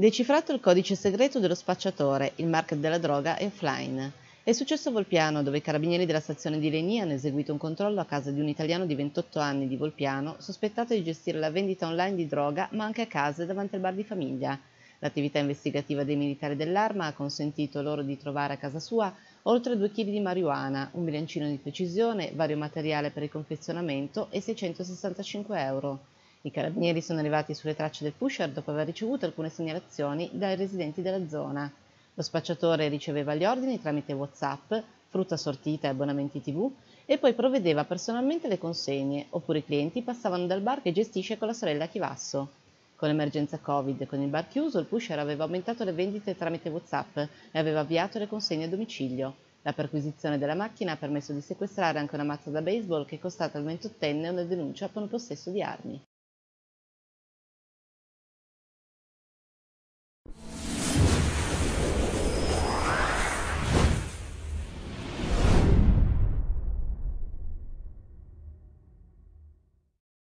Decifrato il codice segreto dello spacciatore, il market della droga è offline. È successo a Volpiano, dove i carabinieri della stazione di Reni hanno eseguito un controllo a casa di un italiano di 28 anni di Volpiano, sospettato di gestire la vendita online di droga, ma anche a casa davanti al bar di famiglia. L'attività investigativa dei militari dell'arma ha consentito loro di trovare a casa sua oltre 2 kg di marijuana, un bilancino di precisione, vario materiale per il confezionamento e 665 euro. I carabinieri sono arrivati sulle tracce del pusher dopo aver ricevuto alcune segnalazioni dai residenti della zona. Lo spacciatore riceveva gli ordini tramite WhatsApp, frutta sortita e abbonamenti TV e poi provvedeva personalmente le consegne, oppure i clienti passavano dal bar che gestisce con la sorella Chivasso. Con l'emergenza Covid e con il bar chiuso, il pusher aveva aumentato le vendite tramite WhatsApp e aveva avviato le consegne a domicilio. La perquisizione della macchina ha permesso di sequestrare anche una mazza da baseball che è costata al 28enne una denuncia per un possesso di armi.